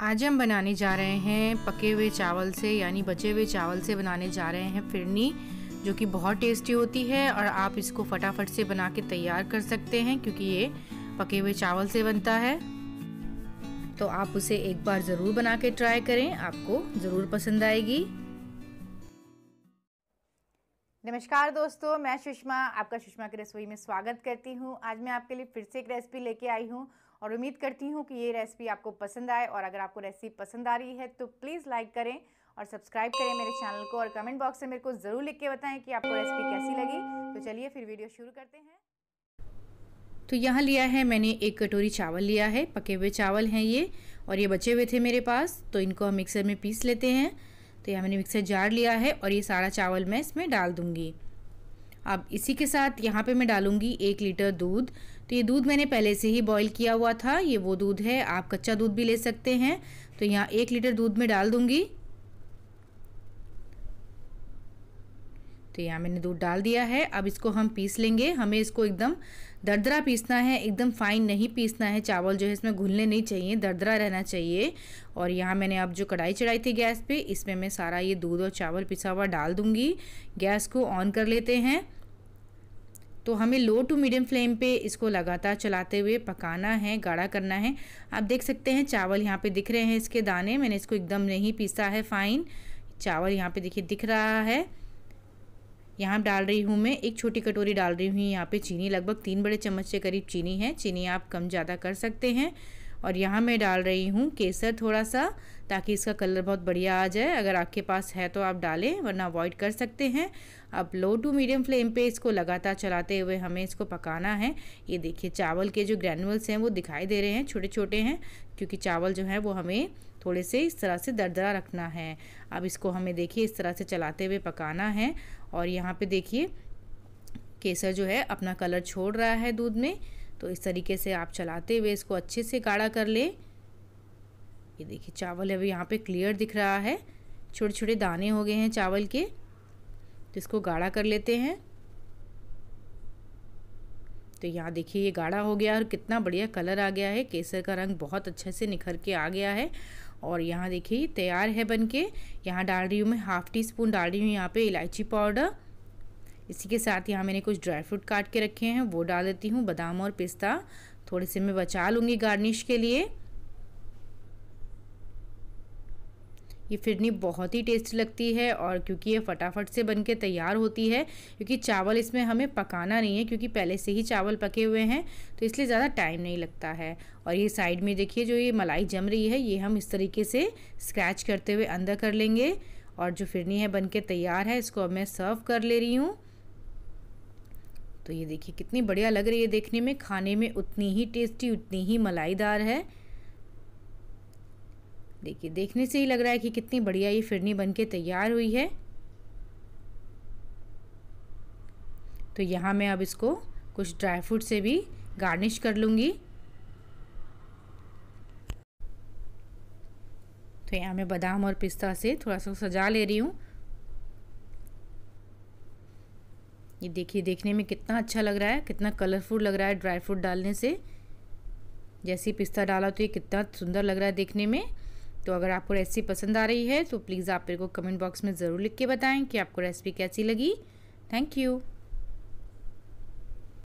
आज हम बनाने जा रहे हैं पके हुए चावल से यानी बचे हुए चावल से बनाने जा रहे हैं फिरनी जो कि बहुत टेस्टी होती है और आप इसको फटाफट से बना के तैयार कर सकते हैं क्योंकि ये पके हुए चावल से बनता है तो आप उसे एक बार ज़रूर बना के ट्राई करें आपको ज़रूर पसंद आएगी नमस्कार दोस्तों मैं सुषमा आपका सुषमा की रसोई में स्वागत करती हूँ आज मैं आपके लिए फिर से एक रेसिपी लेके आई हूँ और उम्मीद करती हूँ कि ये रेसिपी आपको पसंद आए और अगर आपको रेसिपी पसंद आ रही है तो प्लीज़ लाइक करें और सब्सक्राइब करें मेरे चैनल को और कमेंट बॉक्स से मेरे को ज़रूर लिख के बताएं कि आपको रेसिपी कैसी लगी तो चलिए फिर वीडियो शुरू करते हैं तो यहाँ लिया है मैंने एक कटोरी चावल लिया है पके हुए चावल हैं ये और ये बचे हुए थे मेरे पास तो इनको हम मिक्सर में पीस लेते हैं तो यहाँ मैंने मिक्सर जार लिया है और ये सारा चावल मैं इसमें डाल दूँगी अब इसी के साथ यहाँ पे मैं डालूँगी एक लीटर दूध तो ये दूध मैंने पहले से ही बॉईल किया हुआ था ये वो दूध है आप कच्चा दूध भी ले सकते हैं तो यहाँ एक लीटर दूध में डाल दूँगी तो यहाँ मैंने दूध डाल दिया है अब इसको हम पीस लेंगे हमें इसको एकदम दरदरा पीसना है एकदम फाइन नहीं पीसना है चावल जो है इसमें घुलने नहीं चाहिए दरदरा रहना चाहिए और यहाँ मैंने अब जो कढ़ाई चढ़ाई थी गैस पे इसमें मैं सारा ये दूध और चावल पिसा हुआ डाल दूँगी गैस को ऑन कर लेते हैं तो हमें लो टू मीडियम फ्लेम पे इसको लगातार चलाते हुए पकाना है गाढ़ा करना है आप देख सकते हैं चावल यहाँ पे दिख रहे हैं इसके दाने मैंने इसको एकदम नहीं पीसा है फाइन चावल यहाँ पे देखिए दिख रहा है यहाँ डाल रही हूँ मैं एक छोटी कटोरी डाल रही हूँ यहाँ पे चीनी लगभग तीन बड़े चम्मच के करीब चीनी है चीनी आप कम ज़्यादा कर सकते हैं और यहाँ मैं डाल रही हूँ केसर थोड़ा सा ताकि इसका कलर बहुत बढ़िया आ जाए अगर आपके पास है तो आप डालें वरना अवॉइड कर सकते हैं अब लो टू मीडियम फ्लेम पे इसको लगातार चलाते हुए हमें इसको पकाना है ये देखिए चावल के जो ग्रैनुअल्स हैं वो दिखाई दे रहे हैं छोटे छोटे हैं क्योंकि चावल जो है वो हमें थोड़े से इस तरह से दरदरा रखना है अब इसको हमें देखिए इस तरह से चलाते हुए पकाना है और यहाँ पर देखिए केसर जो है अपना कलर छोड़ रहा है दूध में तो इस तरीके से आप चलाते हुए इसको अच्छे से गाढ़ा कर लें ये देखिए चावल अभी यहाँ पे क्लियर दिख रहा है छोटे छोटे दाने हो गए हैं चावल के तो इसको गाढ़ा कर लेते हैं तो यहाँ देखिए ये गाढ़ा हो गया और कितना बढ़िया कलर आ गया है केसर का रंग बहुत अच्छे से निखर के आ गया है और यहाँ देखिए तैयार है बनके यहाँ डाल रही हूँ मैं हाफ़ टी स्पून डाल रही हूँ यहाँ पे इलायची पाउडर इसी के साथ यहाँ मैंने कुछ ड्राई फ्रूट काट के रखे हैं वो डाल देती हूँ बादाम और पिस्ता थोड़े से मैं बचा लूँगी गार्निश के लिए ये फिरनी बहुत ही टेस्टी लगती है और क्योंकि ये फटाफट से बन के तैयार होती है क्योंकि चावल इसमें हमें पकाना नहीं है क्योंकि पहले से ही चावल पके हुए हैं तो इसलिए ज़्यादा टाइम नहीं लगता है और ये साइड में देखिए जो ये मलाई जम रही है ये हम इस तरीके से स्क्रैच करते हुए अंदर कर लेंगे और जो फिरनी है बन के तैयार है इसको अब मैं सर्व कर ले रही हूँ तो ये देखिए कितनी बढ़िया लग रही है देखने में खाने में उतनी ही टेस्टी उतनी ही मलाईदार है देखिए देखने से ही लग रहा है कि कितनी बढ़िया ये फिरनी बनके तैयार हुई है तो यहाँ मैं अब इसको कुछ ड्राई फ्रूट से भी गार्निश कर लूँगी तो यहाँ मैं बादाम और पिस्ता से थोड़ा सा सजा ले रही हूँ ये देखिए देखने में कितना अच्छा लग रहा है कितना कलरफुल लग रहा है ड्राई फ्रूट डालने से जैसे ही पिस्ता डाला तो ये कितना सुंदर लग रहा है देखने में तो अगर आपको रेसिपी पसंद आ रही है तो प्लीज़ आप मेरे को कमेंट बॉक्स में ज़रूर लिख के बताएं कि आपको रेसिपी कैसी लगी थैंक यू